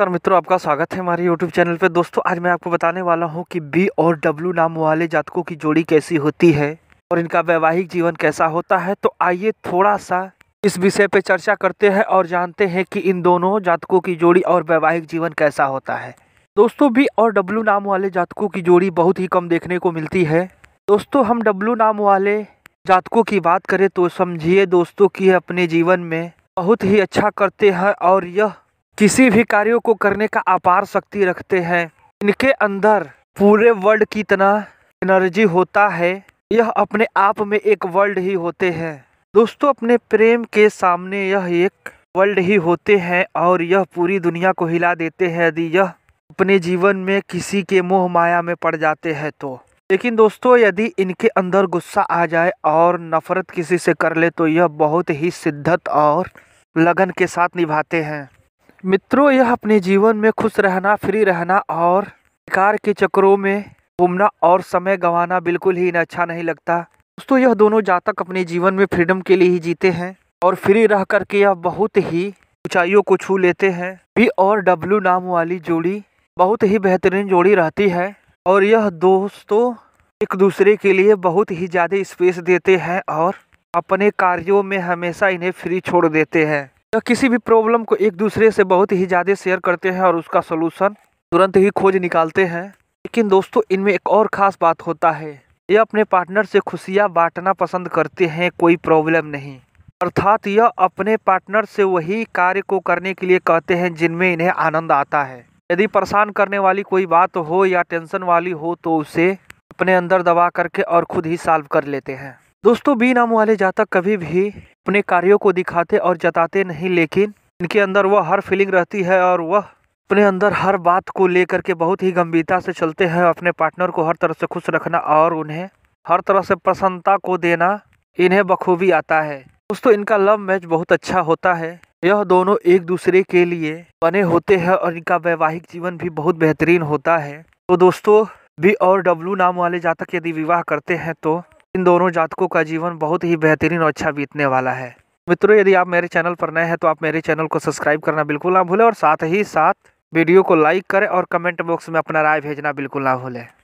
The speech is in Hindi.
नमस्कार मित्रों आपका स्वागत है हमारे YouTube चैनल पे दोस्तों आज मैं आपको बताने वाला हूँ कि बी और डब्ल्यू नाम वाले जातकों की जोड़ी कैसी होती है और इनका वैवाहिक जीवन कैसा होता है तो आइए थोड़ा सा इस विषय पे चर्चा करते हैं और जानते हैं कि इन दोनों जातकों की जोड़ी और वैवाहिक जीवन कैसा होता है दोस्तों बी और डब्लू नाम वाले जातकों की जोड़ी बहुत ही कम देखने को मिलती है दोस्तों हम डब्लू नाम वाले जातकों की बात करें तो समझिए दोस्तों की अपने जीवन में बहुत ही अच्छा करते हैं और यह किसी भी कार्यों को करने का अपार शक्ति रखते हैं इनके अंदर पूरे वर्ल्ड की तरह एनर्जी होता है यह अपने आप में एक वर्ल्ड ही होते हैं दोस्तों अपने प्रेम के सामने यह एक वर्ल्ड ही होते हैं और यह पूरी दुनिया को हिला देते हैं यदि यह अपने जीवन में किसी के मोह माया में पड़ जाते हैं तो लेकिन दोस्तों यदि इनके अंदर गुस्सा आ जाए और नफरत किसी से कर ले तो यह बहुत ही शिद्दत और लगन के साथ निभाते हैं मित्रों यह अपने जीवन में खुश रहना फ्री रहना और कार के चक्रों में घूमना और समय गंवाना बिल्कुल ही इन्हें अच्छा नहीं लगता दोस्तों यह दोनों जातक अपने जीवन में फ्रीडम के लिए ही जीते हैं और फ्री रह करके यह बहुत ही ऊंचाइयों को छू लेते हैं बी और डब्ल्यू नाम वाली जोड़ी बहुत ही बेहतरीन जोड़ी रहती है और यह दोस्तों एक दूसरे के लिए बहुत ही ज़्यादा स्पेस देते हैं और अपने कार्यों में हमेशा इन्हें फ्री छोड़ देते हैं यह किसी भी प्रॉब्लम को एक दूसरे से बहुत ही ज़्यादा शेयर करते हैं और उसका सोलूशन तुरंत ही खोज निकालते हैं लेकिन दोस्तों इनमें एक और ख़ास बात होता है ये अपने पार्टनर से खुशियाँ बांटना पसंद करते हैं कोई प्रॉब्लम नहीं अर्थात यह अपने पार्टनर से वही कार्य को करने के लिए कहते हैं जिनमें इन्हें आनंद आता है यदि परेशान करने वाली कोई बात हो या टेंशन वाली हो तो उसे अपने अंदर दबा करके और खुद ही सॉल्व कर लेते हैं दोस्तों बी नाम वाले जातक कभी भी अपने कार्यों को दिखाते और जताते नहीं लेकिन इनके अंदर वह हर फीलिंग रहती है और वह अपने अंदर हर बात को लेकर के बहुत ही गंभीरता से चलते हैं अपने पार्टनर को हर तरह से खुश रखना और उन्हें हर तरह से प्रसन्नता को देना इन्हें बखूबी आता है दोस्तों इनका लव मैच बहुत अच्छा होता है यह दोनों एक दूसरे के लिए बने होते हैं और इनका वैवाहिक जीवन भी बहुत बेहतरीन होता है तो दोस्तों बी और डब्लू नाम वाले जातक यदि विवाह करते हैं तो इन दोनों जातकों का जीवन बहुत ही बेहतरीन और अच्छा बीतने वाला है मित्रों यदि आप मेरे चैनल पर नए हैं तो आप मेरे चैनल को सब्सक्राइब करना बिल्कुल ना भूलें और साथ ही साथ वीडियो को लाइक करें और कमेंट बॉक्स में अपना राय भेजना बिल्कुल ना भूलें